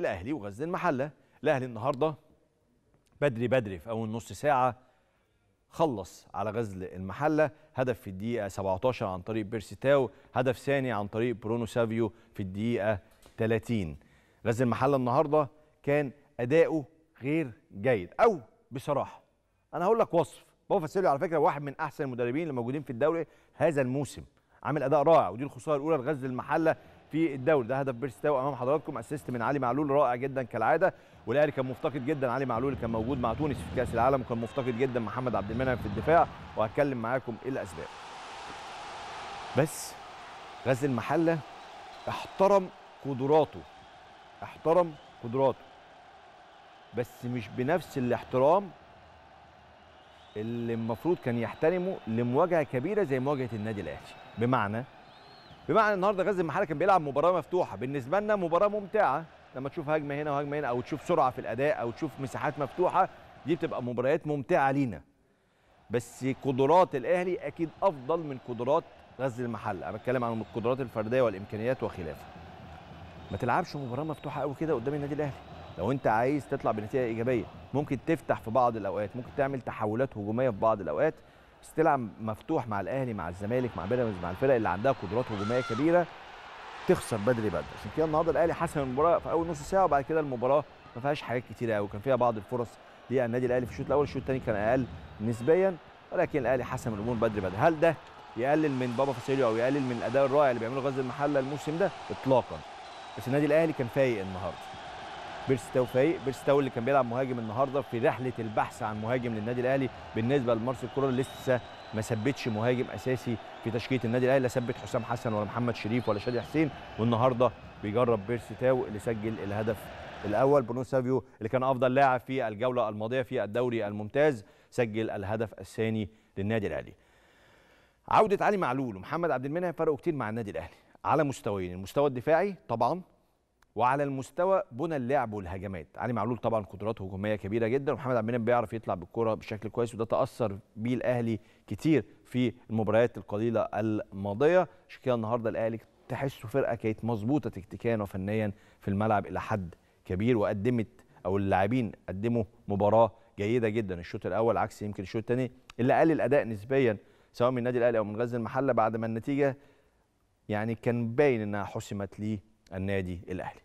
الاهلي وغزل المحله الاهلي النهارده بدري بدري في اول نص ساعه خلص على غزل المحله هدف في الدقيقه 17 عن طريق بيرسيتاو هدف ثاني عن طريق برونو سافيو في الدقيقه 30 غزل المحله النهارده كان اداؤه غير جيد او بصراحه انا هقول لك وصف بابا فاسيلو على فكره واحد من احسن المدربين اللي موجودين في الدوري هذا الموسم عامل اداء رائع ودي الخساره الاولى لغزل المحله في الدوري ده هدف بيرستاو امام حضراتكم اسيست من علي معلول رائع جدا كالعاده والاهلي كان مفتقد جدا علي معلول كان موجود مع تونس في كاس العالم وكان مفتقد جدا محمد عبد المنعم في الدفاع وهتكلم معاكم ايه الاسباب بس غزل المحله احترم قدراته احترم قدراته بس مش بنفس الاحترام اللي المفروض كان يحترمه لمواجهه كبيره زي مواجهه النادي الاهلي بمعنى بمعنى النهارده غزل المحله كان بيلعب مباراه مفتوحه بالنسبه لنا مباراه ممتعه لما تشوف هجمه هنا وهجمه هنا او تشوف سرعه في الاداء او تشوف مساحات مفتوحه دي بتبقى مباريات ممتعه لينا بس قدرات الاهلي اكيد افضل من قدرات غزل المحله انا بتكلم عن القدرات الفرديه والامكانيات وخلافه ما تلعبش مباراه مفتوحه قوي كده قدام النادي الاهلي لو انت عايز تطلع بنتيجه ايجابيه ممكن تفتح في بعض الاوقات ممكن تعمل تحولات هجوميه في بعض الاوقات بس تلعب مفتوح مع الاهلي مع الزمالك مع بيراميدز مع الفرق اللي عندها قدرات هجوميه كبيره تخسر بدري بدري عشان كده النهارده الاهلي حسم المباراه في اول نص ساعه وبعد كده المباراه ما فيهاش حاجات كتيره قوي كان فيها بعض الفرص للنادي الاهلي في الشوط الاول الشوط الثاني كان اقل نسبيا ولكن الاهلي حسم الامور بدري بدري هل ده يقلل من بابا فاسيليو او يقلل من الاداء الرائع اللي بيعمله غزل المحله الموسم ده اطلاقا بس النادي الاهلي كان فايق النهارده بيرستاو فايق بيرستاو اللي كان بيلعب مهاجم النهارده في رحله البحث عن مهاجم للنادي الاهلي بالنسبه لمارسيل كولر لسه ما ثبتش مهاجم اساسي في تشكيله النادي الاهلي لا ثبت حسام حسن ولا محمد شريف ولا شادي حسين والنهارده بيجرب بيرستاو اللي سجل الهدف الاول برونو سافيو اللي كان افضل لاعب في الجوله الماضيه في الدوري الممتاز سجل الهدف الثاني للنادي الاهلي عوده علي معلول ومحمد عبد المنعم فرقوا كتير مع النادي الاهلي على مستويين المستوى الدفاعي طبعا وعلى المستوى بنى اللعب والهجمات علي معلول طبعا قدراته هجوميه كبيره جدا ومحمد عبد المنعم بيعرف يطلع بالكره بشكل كويس وده تاثر بيه الاهلي كتير في المباريات القليله الماضيه عشان كده النهارده الاهلي تحسه فرقه كانت مظبوطه تكتيكيا وفنيا في الملعب الى حد كبير وقدمت او اللاعبين قدموا مباراه جيده جدا الشوط الاول عكس يمكن الشوط الثاني اللي قل الاداء نسبيا سواء من النادي الاهلي او من غزل المحله بعد ما النتيجه يعني كان باين انها حسمت ليه النادي الاهلي